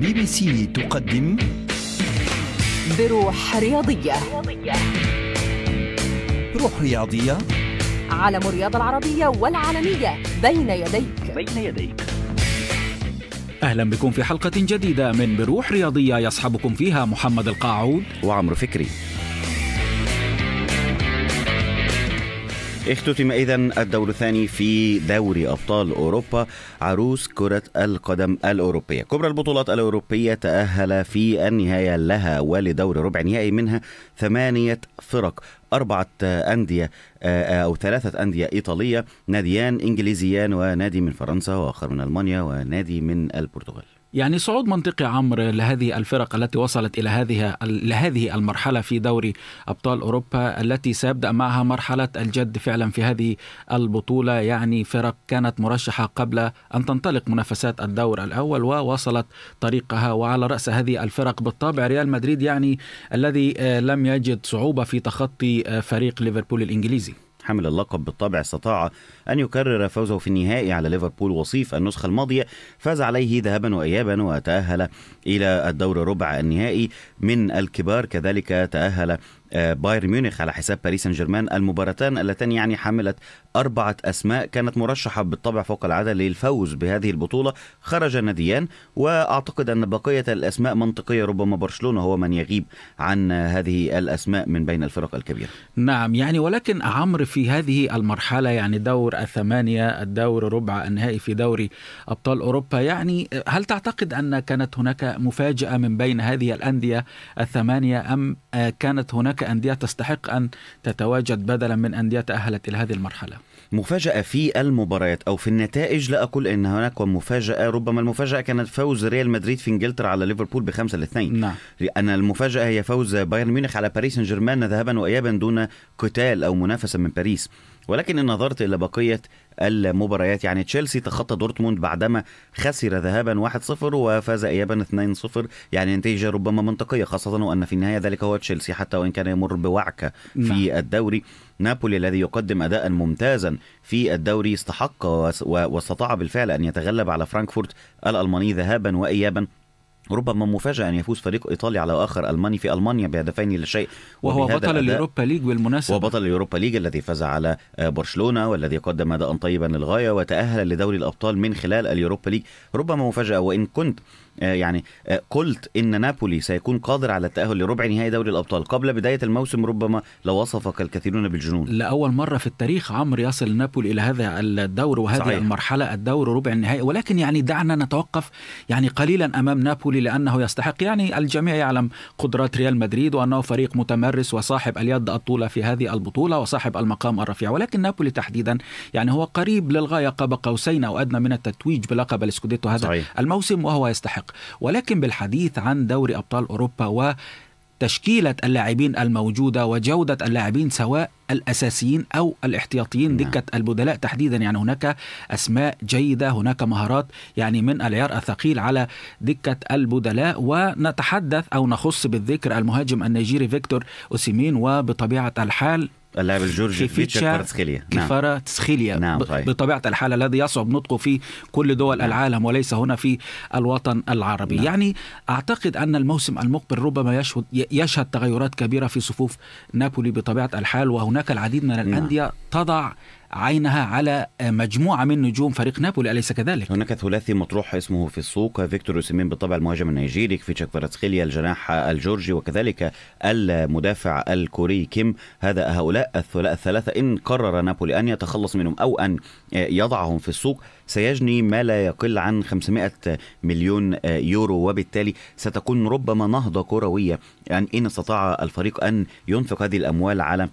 بي بي سي تقدم بروح رياضية بروح رياضية عالم الرياضة العربية والعالمية بين يديك بين يديك أهلا بكم في حلقة جديدة من بروح رياضية يصحبكم فيها محمد القاعود وعمرو فكري اختتم اذا الدور الثاني في دوري ابطال اوروبا عروس كره القدم الاوروبيه كبرى البطولات الاوروبيه تاهل في النهايه لها ولدور ربع نهائي منها ثمانيه فرق أربعة أندية آه، آه، أو ثلاثة أندية إيطالية ناديان إنجليزيان ونادي من فرنسا وآخر من ألمانيا ونادي من البرتغال يعني صعود منطقي عمرو لهذه الفرق التي وصلت الى هذه لهذه المرحله في دوري ابطال اوروبا التي سيبدا معها مرحله الجد فعلا في هذه البطوله يعني فرق كانت مرشحه قبل ان تنطلق منافسات الدور الاول ووصلت طريقها وعلى راس هذه الفرق بالطبع ريال مدريد يعني الذي آه، لم يجد صعوبه في تخطي آه، فريق ليفربول الانجليزي حامل اللقب بالطبع استطاع أن يكرر فوزه في النهائي على ليفربول وصيف النسخة الماضية فاز عليه ذهابا وإيابا وتأهل إلى الدور ربع النهائي من الكبار كذلك تأهل آه، بايرن ميونخ على حساب باريس سان جيرمان المباراتان اللتان يعني حملت أربعة أسماء كانت مرشحة بالطبع فوق العادة للفوز بهذه البطولة خرج ناديان وأعتقد أن بقية الأسماء منطقية ربما برشلونة هو من يغيب عن هذه الأسماء من بين الفرق الكبيرة نعم يعني ولكن عمرو في هذه المرحلة يعني دور الثمانية الدور ربع النهائي في دوري أبطال أوروبا يعني هل تعتقد أن كانت هناك مفاجأة من بين هذه الأندية الثمانية أم كانت هناك أندية تستحق أن تتواجد بدلا من أندية تأهلت إلى هذه المرحلة مفاجأة في المباريات أو في النتائج لا أقول أن هناك مفاجأة ربما المفاجأة كانت فوز ريال مدريد في إنجلترا على ليفربول بخمسة لاثنين نعم. لأن المفاجأة هي فوز بايرن ميونخ على باريس سان جيرمان ذهبا وإيابا دون قتال أو منافسة من باريس ولكن إن نظرت إلى بقية المباريات يعني تشيلسي تخطى دورتموند بعدما خسر ذهابا 1-0 وفاز ايابا 2-0 يعني نتيجه ربما منطقيه خاصه وان في النهايه ذلك هو تشيلسي حتى وان كان يمر بوعكه في نعم. الدوري نابولي الذي يقدم اداء ممتازا في الدوري استحق واستطاع بالفعل ان يتغلب على فرانكفورت الالماني ذهابا وايابا ربما مفاجأة أن يفوز فريق إيطالي على آخر ألماني في ألمانيا بهدفين لا شيء وهو بطل اليوروبا ليج بالمناسبة بطل اليوروبا ليج الذي فاز على آه، برشلونة والذي قدم أداء طيبا للغاية وتأهل لدوري الأبطال من خلال اليوروبا ليج ربما مفاجأة وإن كنت آه، يعني آه، قلت ان نابولي سيكون قادر على التاهل لربع نهائي دوري الابطال قبل بدايه الموسم ربما لوصفك الكثيرون بالجنون لاول مره في التاريخ عمرو يصل نابولي الى هذا الدور وهذه صحيح. المرحله الدور ربع النهائي ولكن يعني دعنا نتوقف يعني قليلا امام نابولي لانه يستحق يعني الجميع يعلم قدرات ريال مدريد وانه فريق متمرس وصاحب اليد الطولة في هذه البطوله وصاحب المقام الرفيع ولكن نابولي تحديدا يعني هو قريب للغايه قاب قوسين او ادنى من التتويج بلقب الاسكوديتو هذا صحيح. الموسم وهو يستحق السياق ولكن بالحديث عن دوري أبطال أوروبا و تشكيلة اللاعبين الموجودة وجودة اللاعبين سواء الأساسيين أو الاحتياطيين نعم. دكة البدلاء تحديدا يعني هناك أسماء جيدة هناك مهارات يعني من العيار الثقيل على دكة البدلاء ونتحدث أو نخص بالذكر المهاجم النيجيري فيكتور أوسيمين وبطبيعة الحال اللاعب الجورجي في تسخيليا نعم. كفارة نعم. تسخيليا نعم. بطبيعة الحال الذي يصعب نطقه في كل دول نعم. العالم وليس هنا في الوطن العربي نعم. يعني أعتقد أن الموسم المقبل ربما يشهد, يشهد تغيرات كبيرة في صفوف نابولي بطبيعة الحال وهناك العديد من نعم. الأندية نعم. تضع عينها على مجموعه من نجوم فريق نابولي اليس كذلك؟ هناك ثلاثي مطروح اسمه في السوق فيكتور يوسيمين بالطبع المهاجم النيجيري في فراتسخيليا الجناح الجورجي وكذلك المدافع الكوري كيم هذا هؤلاء الثلاثه ان قرر نابولي ان يتخلص منهم او ان يضعهم في السوق سيجني ما لا يقل عن 500 مليون يورو وبالتالي ستكون ربما نهضه كرويه يعني ان استطاع الفريق ان ينفق هذه الاموال على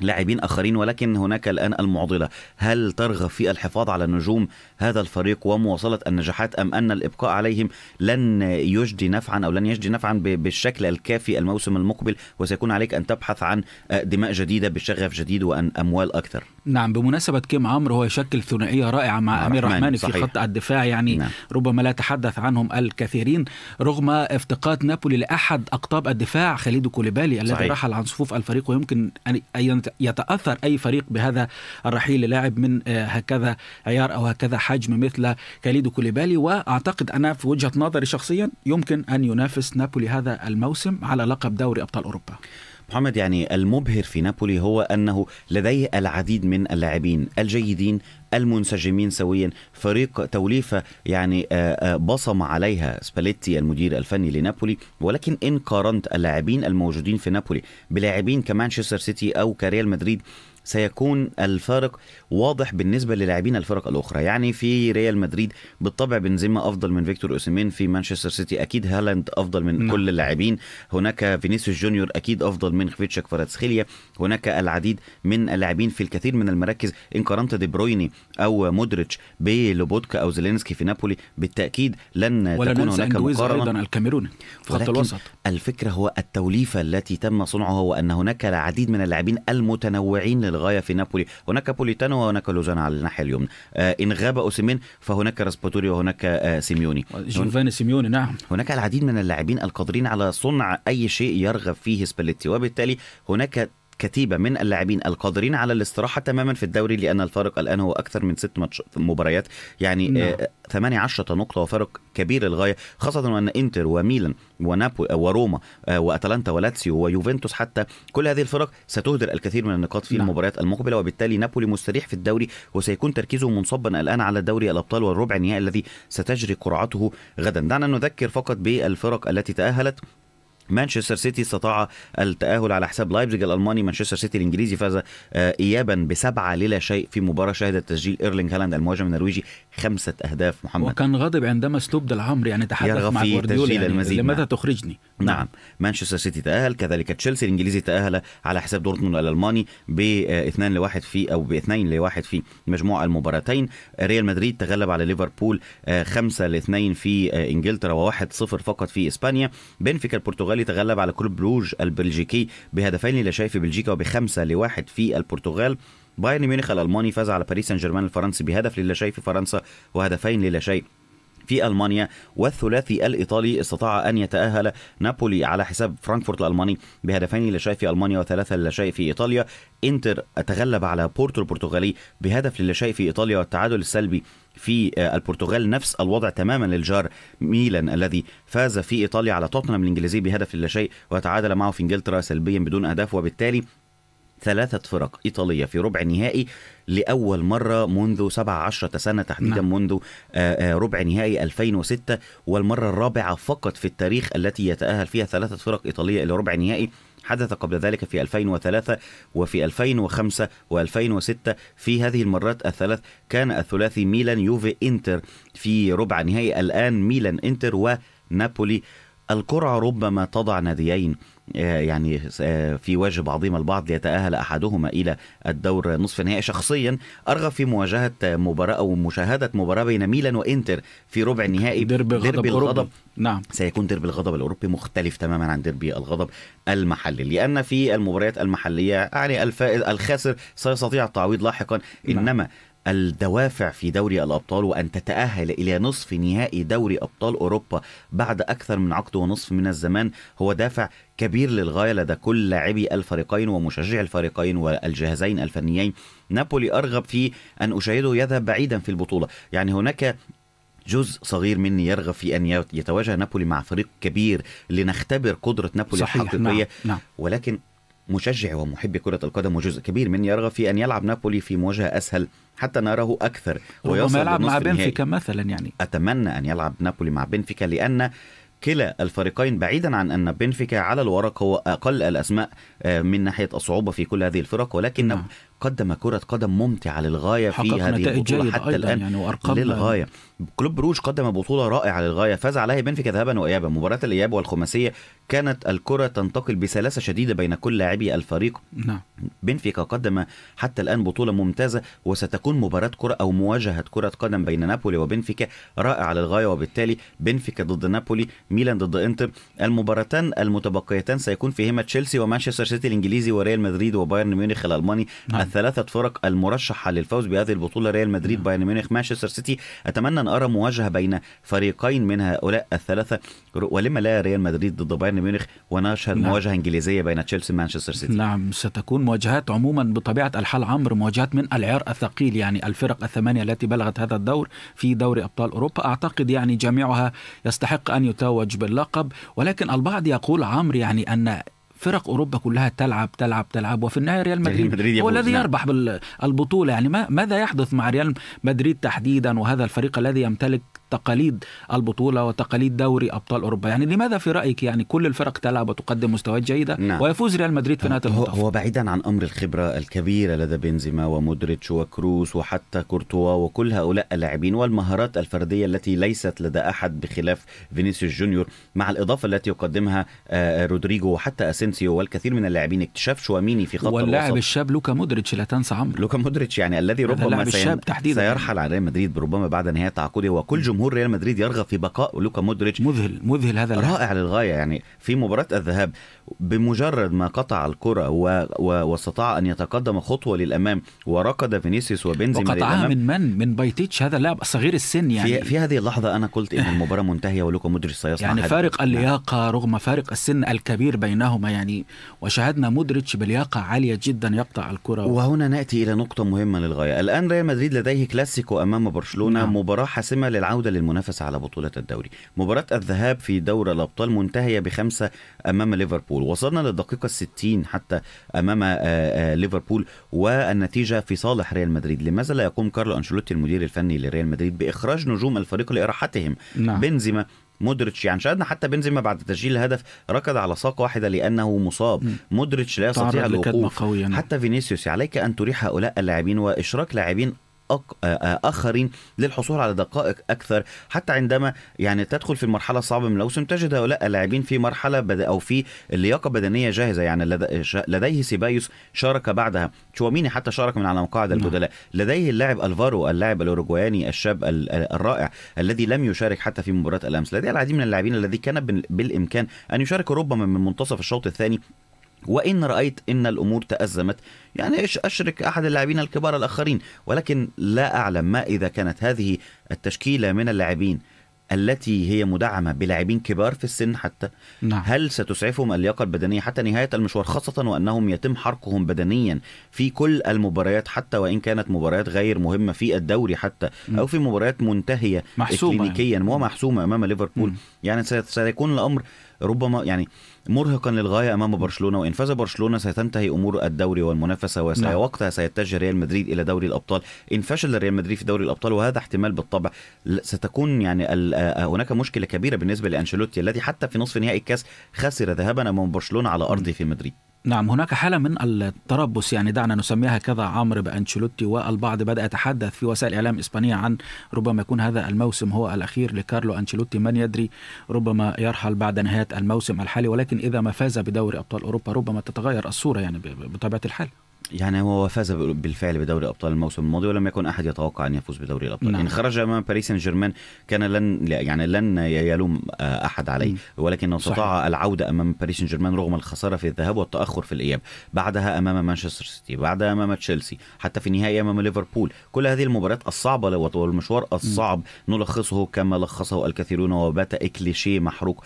لاعبين اخرين ولكن هناك الان المعضله هل ترغب في الحفاظ على نجوم هذا الفريق ومواصله النجاحات ام ان الابقاء عليهم لن يجدي نفعا او لن يجدي نفعا بالشكل الكافي الموسم المقبل وسيكون عليك ان تبحث عن دماء جديده بشغف جديد وان اموال اكثر نعم بمناسبة كيم عمرو هو يشكل ثنائية رائعة مع أمير رحماني في خط الدفاع يعني نعم. ربما لا تحدث عنهم الكثيرين رغم افتقاد نابولي لأحد أقطاب الدفاع خليدو كوليبالي الذي رحل عن صفوف الفريق ويمكن أن يتأثر أي فريق بهذا الرحيل للاعب من آه، هكذا عيار أو هكذا حجم مثل خليدو كوليبالي وأعتقد أنا في وجهة نظري شخصيا يمكن أن ينافس نابولي هذا الموسم على لقب دوري أبطال أوروبا محمد يعني المبهر في نابولي هو أنه لديه العديد من اللاعبين الجيدين المنسجمين سويا فريق توليفة يعني آه، آه، بصم عليها سباليتي المدير الفني لنابولي ولكن إن قارنت اللاعبين الموجودين في نابولي بلاعبين كمانشستر سيتي أو كريال مدريد سيكون الفارق واضح بالنسبه للاعبين الفرق الاخرى يعني في ريال مدريد بالطبع بنزيما افضل من فيكتور اوسيمين في مانشستر سيتي اكيد هالاند افضل من نعم. كل اللاعبين هناك فينيسيوس جونيور اكيد افضل من خفيتشك فاراتسخيليا هناك العديد من اللاعبين في الكثير من المراكز ان قارنت دي برويني او مودريتش بلوبوتكا او زيلينسكي في نابولي بالتاكيد لن ولا تكون هناك مقارنه ايضا الكاميروني في خط الوسط الفكره هو التوليفه التي تم صنعها وان هناك العديد من اللاعبين المتنوعين للغايه في نابولي هناك بوليتانو وهناك لوزان على الناحيه اليمنى آه، ان غاب اوسيمين فهناك راسباتوري وهناك آه، سيميوني جوفاني سيميوني نعم هناك العديد من اللاعبين القادرين على صنع اي شيء يرغب فيه سباليتي وبالتالي هناك كتيبة من اللاعبين القادرين على الاستراحة تماما في الدوري لأن الفارق الآن هو أكثر من ست مباريات يعني نعم. 18 آه، نقطة وفارق كبير للغاية خاصة وأن إنتر وميلان ونابو وروما آه، وأتلانتا ولاتسيو ويوفنتوس حتى كل هذه الفرق ستهدر الكثير من النقاط في نعم. المباريات المقبلة وبالتالي نابولي مستريح في الدوري وسيكون تركيزه منصبا الآن على دوري الأبطال والربع النهائي الذي ستجري قرعته غدا دعنا نذكر فقط بالفرق التي تأهلت مانشستر سيتي استطاع التأهل على حساب لايبزيج الألماني مانشستر سيتي الإنجليزي فاز آه، إيابا بسبعة للا شيء في مباراة شهدت تسجيل إيرلينج هالاند المهاجم النرويجي خمسة أهداف محمد وكان غاضب عندما اسلوب العمر يعني تحدث مع جوارديولا يعني المزيد لماذا نعم. تخرجني نعم, نعم. مانشستر سيتي تأهل كذلك تشيلسي الإنجليزي تأهل على حساب دورتموند الألماني ب 2 آه، 1 في أو ب 2 لواحد في مجموع المباراتين ريال مدريد تغلب على ليفربول 5 ل 2 في آه، إنجلترا و 1 0 فقط في إسبانيا بنفيكا البرتغال البرتغال يتغلب على كلوب بروج البلجيكي بهدفين لا شيء في بلجيكا وبخمسة لواحد في البرتغال بايرن ميونخ الالماني فاز على باريس سان جيرمان الفرنسي بهدف شيء في فرنسا وهدفين شيء في المانيا والثلاثي الايطالي استطاع ان يتاهل نابولي على حساب فرانكفورت الالماني بهدفين لا شيء في المانيا وثلاثه لا شيء في ايطاليا انتر تغلب على بورتو البرتغالي بهدف لا شيء في ايطاليا والتعادل السلبي في آه، البرتغال نفس الوضع تماما للجار ميلان الذي فاز في ايطاليا على توتنهام الانجليزي بهدف لا شيء وتعادل معه في انجلترا سلبيا بدون اهداف وبالتالي ثلاثة فرق إيطالية في ربع نهائي لأول مرة منذ 17 سنة تحديدا نعم. منذ آه، آه، ربع نهائي 2006 والمرة الرابعة فقط في التاريخ التي يتأهل فيها ثلاثة فرق إيطالية إلى ربع نهائي حدث قبل ذلك في 2003 وفي 2005 و2006 في هذه المرات الثلاث كان الثلاثي ميلان يوفي انتر في ربع نهائي الآن ميلان انتر ونابولي القرعة ربما تضع ناديين آه، يعني آه، في واجب بعضهما البعض ليتأهل أحدهما إلى الدور نصف النهائي شخصيا أرغب في مواجهة مباراة أو مشاهدة مباراة بين ميلان وإنتر في ربع النهائي ديربي الغضب, الغضب نعم سيكون ديربي الغضب الأوروبي مختلف تماما عن ديربي الغضب المحلي لأن في المباريات المحلية يعني الفائز الخاسر سيستطيع التعويض لاحقا نعم. إنما نعم. الدوافع في دوري الأبطال وأن تتأهل إلى نصف نهائي دوري أبطال أوروبا بعد أكثر من عقد ونصف من الزمان هو دافع كبير للغاية لدى كل لاعبي الفريقين ومشجعي الفريقين والجهازين الفنيين نابولي أرغب في أن أشاهده يذهب بعيدا في البطولة يعني هناك جزء صغير مني يرغب في ان يتواجه نابولي مع فريق كبير لنختبر قدره نابولي الحقيقيه نعم. نعم. ولكن مشجعي ومحبي كرة القدم وجزء كبير من يرغب في أن يلعب نابولي في مواجهة أسهل حتى نراه أكثر ويصل يلعب مع بنفيكا مثلا يعني أتمنى أن يلعب نابولي مع بنفيكا لأن كلا الفريقين بعيدا عن ان بنفيكا على الورق هو اقل الاسماء آه، من ناحيه الصعوبه في كل هذه الفرق ولكن نعم. قدم كرة قدم ممتعة للغاية في هذه البطولة حتى أيضاً الآن يعني وأرقام للغاية كلوب بروج قدم بطولة رائعة للغاية فاز عليها بنفيكا ذهابا وإيابا مباراة الإياب والخماسية كانت الكرة تنتقل بسلاسة شديدة بين كل لاعبي الفريق نعم بنفيكا قدم حتى الآن بطولة ممتازة وستكون مباراة كرة أو مواجهة كرة قدم بين نابولي وبنفيكا رائعة للغاية وبالتالي بنفيكا ضد نابولي ميلان ضد انتر المباراتان المتبقيتان سيكون فيهما تشيلسي ومانشستر سيتي الإنجليزي وريال مدريد وبايرن ميونخ الألماني نعم. ثلاثه فرق المرشحه للفوز بهذه البطوله ريال مدريد نعم. بايرن ميونخ مانشستر سيتي اتمنى ان ارى مواجهه بين فريقين من هؤلاء الثلاثه ولما لا ريال مدريد ضد بايرن ميونخ ونشهد نعم. مواجهه انجليزيه بين تشيلسي ومانشستر سيتي نعم ستكون مواجهات عموما بطبيعه الحال عمرو مواجهات من العيار الثقيل يعني الفرق الثمانيه التي بلغت هذا الدور في دوري ابطال اوروبا اعتقد يعني جميعها يستحق ان يتوج باللقب ولكن البعض يقول عمرو يعني ان فرق اوروبا كلها تلعب تلعب تلعب وفي النهايه ريال مدريد, مدريد هو الذي نعم. يربح بالبطوله يعني ما ماذا يحدث مع ريال مدريد تحديدا وهذا الفريق الذي يمتلك تقاليد البطوله وتقاليد دوري ابطال اوروبا يعني لماذا في رايك يعني كل الفرق تلعب وتقدم مستويات جيده نعم. ويفوز ريال مدريد في نهايه المطاف هو بعيدا عن امر الخبره الكبيره لدى بنزيما ومودريتش وكروس وحتى كورتوا وكل هؤلاء اللاعبين والمهارات الفرديه التي ليست لدى احد بخلاف فينيسيوس جونيور مع الاضافه التي يقدمها آه، رودريجو وحتى اسينسيو والكثير من اللاعبين اكتشاف شواميني في خط واللاعب الوسط الشاب لوكا مودريتش لا تنسى عمرو لوكا مودريتش يعني الذي ربما سيرحل على ريال مدريد ربما بعد نهايه تعاقده وكل جمهور جمهور ريال مدريد يرغب في بقاء لوكا مودريتش مذهل مذهل هذا رائع للغايه يعني في مباراه الذهاب بمجرد ما قطع الكره و... و... واستطاع ان يتقدم خطوه للامام وركض فينيسيوس وبنزيما وقطعها من من من بايتيتش هذا لاعب صغير السن يعني في, في هذه اللحظه انا قلت ان المباراه منتهيه ولوكا مودريتش سيصنع يعني فارق نعم. اللياقه رغم فارق السن الكبير بينهما يعني وشاهدنا مودريتش بلياقه عاليه جدا يقطع الكره وهنا ناتي الى نقطه مهمه للغايه الان ريال مدريد لديه كلاسيكو امام برشلونه نعم. مباراه حاسمه للعوده للمنافسة على بطولة الدوري مباراة الذهاب في دوري الأبطال منتهية بخمسة أمام ليفربول وصلنا للدقيقة 60 حتى أمام آه، آه، ليفربول والنتيجة في صالح ريال مدريد لماذا لا يقوم كارلو أنشيلوتي المدير الفني لريال مدريد بإخراج نجوم الفريق لإراحتهم نعم. بنزيما مودريتش يعني شاهدنا حتى بنزيما بعد تسجيل الهدف ركض على ساق واحده لانه مصاب مودريتش لا يستطيع الوقوف قوية حتى فينيسيوس عليك ان تريح هؤلاء اللاعبين واشراك لاعبين آه، اخرين للحصول على دقائق اكثر حتى عندما يعني تدخل في المرحله الصعبه من الموسم تجد هؤلاء اللاعبين في مرحله بدا او في اللياقه بدنيه جاهزه يعني لديه سيبايوس شارك بعدها تشواميني حتى شارك من على مقاعد نعم. البدلاء لديه اللاعب الفارو اللاعب الاوروغواياني الشاب الرائع الذي لم يشارك حتى في مباراه الامس لديه العديد من اللاعبين الذي كان بالامكان ان يشارك ربما من منتصف الشوط الثاني وإن رأيت أن الأمور تأزمت يعني أشرك أحد اللاعبين الكبار الآخرين ولكن لا أعلم ما إذا كانت هذه التشكيلة من اللاعبين التي هي مدعمة بلاعبين كبار في السن حتى نعم. هل ستسعفهم اللياقة البدنية حتى نهاية المشوار خاصة وأنهم يتم حرقهم بدنيا في كل المباريات حتى وإن كانت مباريات غير مهمة في الدوري حتى م. أو في مباريات منتهية محسومة يعني. كلينيكيا ومحسومة أمام ليفربول يعني سيكون الأمر ربما يعني مرهقا للغايه امام برشلونه وان فاز برشلونه ستنتهي امور الدوري والمنافسه وسيوقتها نعم. سيتجه ريال مدريد الى دوري الابطال ان فشل ريال مدريد في دوري الابطال وهذا احتمال بالطبع ستكون يعني آه، آه، هناك مشكله كبيره بالنسبه لانشيلوتي الذي حتى في نصف نهائي الكاس خسر ذهابا امام برشلونه على ارضه في مدريد نعم هناك حالة من التربص يعني دعنا نسميها كذا عمرو بأنشيلوتي والبعض بدأ يتحدث في وسائل الإعلام الإسبانية عن ربما يكون هذا الموسم هو الأخير لكارلو أنشيلوتي من يدري ربما يرحل بعد نهاية الموسم الحالي ولكن إذا ما فاز بدوري أبطال أوروبا ربما تتغير الصورة يعني بطبيعة الحال يعني هو فاز بالفعل بدوري ابطال الموسم الماضي ولم يكن احد يتوقع ان يفوز بدوري الابطال نعم. ان خرج امام باريس سان جيرمان كان لن يعني لن يلوم آه، احد عليه ولكنه استطاع العوده امام باريس سان جيرمان رغم الخساره في الذهاب والتاخر في الاياب بعدها امام مانشستر سيتي بعدها امام تشيلسي حتى في النهائي امام ليفربول كل هذه المباريات الصعبه والمشوار الصعب نلخصه كما لخصه الكثيرون وبات كليشيه محروق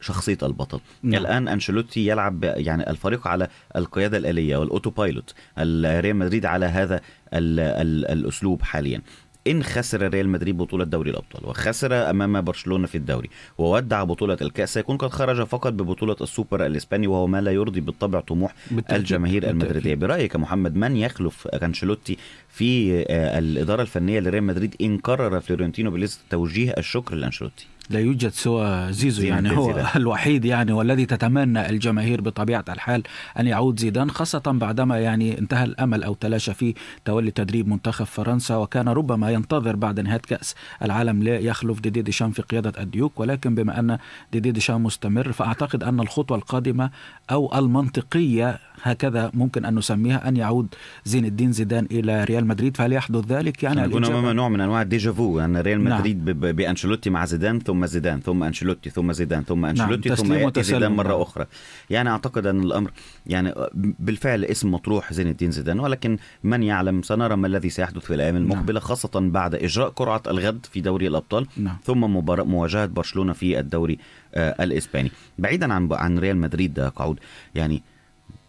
شخصيه البطل نعم. الان انشيلوتي يلعب يعني الفريق على القياده الاليه والاوتو بايلوت ريال مدريد على هذا الـ الـ الاسلوب حاليا ان خسر ريال مدريد بطوله دوري الابطال وخسر امام برشلونه في الدوري وودع بطوله الكاس سيكون قد خرج فقط ببطوله السوبر الاسباني وهو ما لا يرضي بالطبع طموح بالتأكيد. الجماهير المدريديه برايك يا محمد من يخلف انشيلوتي في آه، الاداره الفنيه لريال مدريد ان قرر فلورنتينو بليز توجيه الشكر لانشيلوتي لا يوجد سوى زيزو يعني هو الوحيد يعني والذي تتمنى الجماهير بطبيعة الحال أن يعود زيدان خاصة بعدما يعني انتهى الأمل أو تلاشى فيه تولي تدريب منتخب فرنسا وكان ربما ينتظر بعد نهاية كأس العالم لا يخلف ديدي ديشان في قيادة الديوك ولكن بما أن ديدي ديشان مستمر فأعتقد أن الخطوة القادمة أو المنطقية هكذا ممكن أن نسميها أن يعود زين الدين زيدان إلى ريال مدريد فهل يحدث ذلك يعني نوع من أنواع الديجافو أن يعني ريال نعم. مدريد نعم. بانشلوتي مع زيدان ثم ثم زيدان ثم انشيلوتي ثم زيدان ثم نعم، انشيلوتي نعم. ثم ياتي زيدان مره نعم. اخرى يعني اعتقد ان الامر يعني بالفعل اسم مطروح زين الدين زيدان ولكن من يعلم سنرى ما الذي سيحدث في الايام نعم. المقبله نعم. خاصه بعد اجراء قرعه الغد في دوري الابطال نعم. ثم مباراه مواجهه برشلونه في الدوري آه الاسباني بعيدا عن عن ريال مدريد ده آه، قعود يعني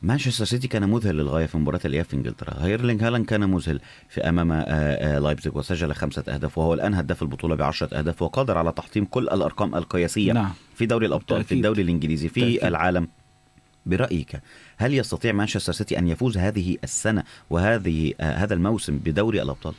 مانشستر سيتي كان مذهل للغايه في مباراه الاياب في انجلترا، هيرلينج هالاند كان مذهل في امام آه، آه، لايبزيج وسجل خمسه اهداف وهو الان هداف البطوله ب 10 اهداف وقادر على تحطيم كل الارقام القياسيه نعم. في دوري الابطال تأكيد. في الدوري الانجليزي في تأكيد. العالم برأيك هل يستطيع مانشستر سيتي أن يفوز هذه السنة وهذه آه هذا الموسم بدوري الأبطال؟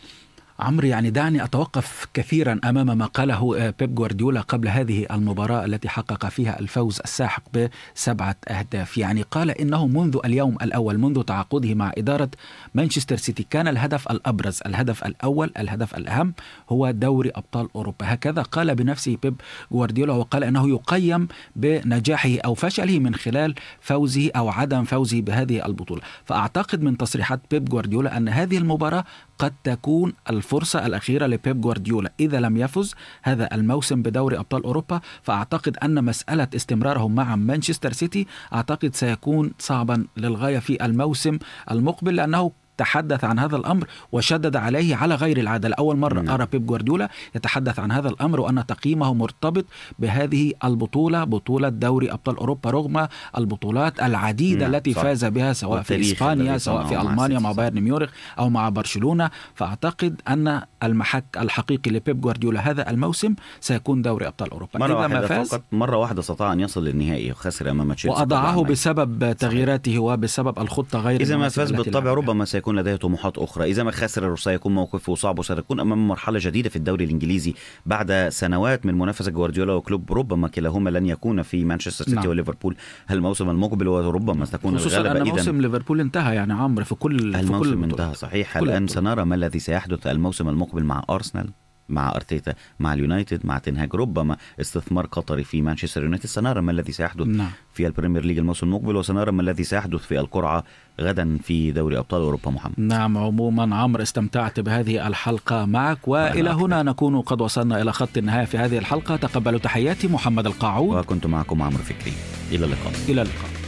عمرو يعني دعني أتوقف كثيرا أمام ما قاله آه، بيب جوارديولا قبل هذه المباراة التي حقق فيها الفوز الساحق بسبعة أهداف يعني قال إنه منذ اليوم الأول منذ تعاقده مع إدارة مانشستر سيتي كان الهدف الأبرز الهدف الأول الهدف الأهم هو دوري أبطال أوروبا هكذا قال بنفسه بيب جوارديولا وقال أنه يقيم بنجاحه أو فشله من خلال فوزه أو عدم فوزه بهذه البطولة فأعتقد من تصريحات بيب جوارديولا أن هذه المباراة قد تكون الفرصة الأخيرة لبيب جوارديولا إذا لم يفز هذا الموسم بدوري أبطال أوروبا فأعتقد أن مسألة استمراره مع مانشستر سيتي أعتقد سيكون صعبا للغاية في الموسم المقبل لأنه تحدث عن هذا الامر وشدد عليه على غير العاده لاول مره نعم. ارى بيب جوارديولا يتحدث عن هذا الامر وان تقييمه مرتبط بهذه البطوله بطوله دوري ابطال اوروبا رغم البطولات العديده نعم. التي صح. فاز بها سواء في اسبانيا سواء في المانيا مع, بايرن ميونخ او مع برشلونه فاعتقد ان المحك الحقيقي لبيب جوارديولا هذا الموسم سيكون دوري ابطال اوروبا مرة اذا ما فاز فقط مره واحده استطاع ان يصل للنهائي وخسر امام تشيلسي واضعه بسبب تغييراته وبسبب الخطه غير اذا ما فاز بالطبع ربما سيكون سيكون لديه طموحات أخرى إذا ما خسر سيكون موقفه صعب وستكون أمام مرحلة جديدة في الدوري الإنجليزي بعد سنوات من منافسة جوارديولا وكلوب ربما كلاهما لن يكون في مانشستر سيتي نعم. وليفربول الموسم المقبل وربما تكون الغلبة أن موسم ليفربول انتهى يعني عمرو في كل الموسم في كل انتهى صحيح الآن سنرى ما الذي سيحدث الموسم المقبل مع أرسنال مع ارتيتا مع اليونايتد مع تنهاج ربما استثمار قطري في مانشستر يونايتد سنرى ما الذي سيحدث نعم. في البريمير ليج الموسم المقبل وسنرى ما الذي سيحدث في القرعه غدا في دوري ابطال اوروبا محمد نعم عموما عمرو استمتعت بهذه الحلقه معك والى هنا نكون قد وصلنا الى خط النهايه في هذه الحلقه تقبلوا تحياتي محمد القاعود وكنت معكم عمرو فكري الى اللقاء الى اللقاء